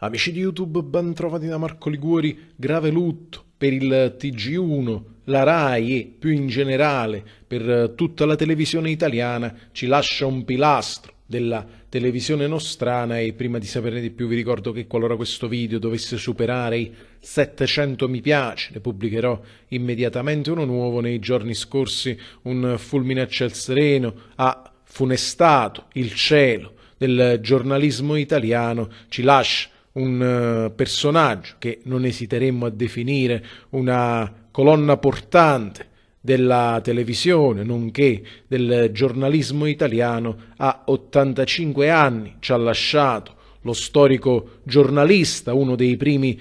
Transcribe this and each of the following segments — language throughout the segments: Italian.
Amici di YouTube, ben trovati da Marco Liguori, grave lutto per il TG1, la RAI e più in generale per eh, tutta la televisione italiana, ci lascia un pilastro della televisione nostrana e prima di saperne di più vi ricordo che qualora questo video dovesse superare i 700 mi piace ne pubblicherò immediatamente uno nuovo nei giorni scorsi un fulmine a ciel sereno ha funestato il cielo del giornalismo italiano ci lascia un eh, personaggio che non esiteremmo a definire una colonna portante della televisione, nonché del giornalismo italiano, a 85 anni ci ha lasciato lo storico giornalista, uno dei primi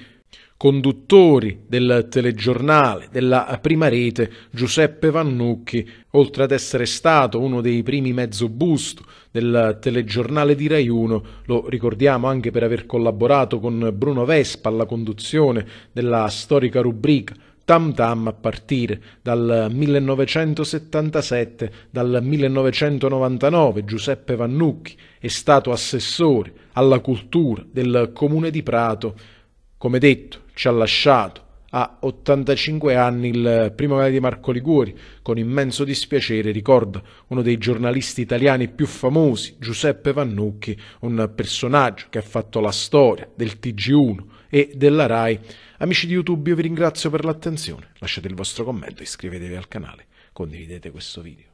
conduttori del telegiornale della prima rete Giuseppe Vannucchi, oltre ad essere stato uno dei primi mezzo busto del telegiornale di Rai 1, lo ricordiamo anche per aver collaborato con Bruno Vespa alla conduzione della storica rubrica Tam Tam a partire dal 1977, dal 1999 Giuseppe Vannucchi è stato assessore alla cultura del comune di Prato. Come detto, ci ha lasciato a 85 anni il primavera di Marco Liguori. Con immenso dispiacere ricorda uno dei giornalisti italiani più famosi, Giuseppe Vannucchi, un personaggio che ha fatto la storia del TG1 e della RAI. Amici di YouTube, io vi ringrazio per l'attenzione. Lasciate il vostro commento, iscrivetevi al canale, condividete questo video.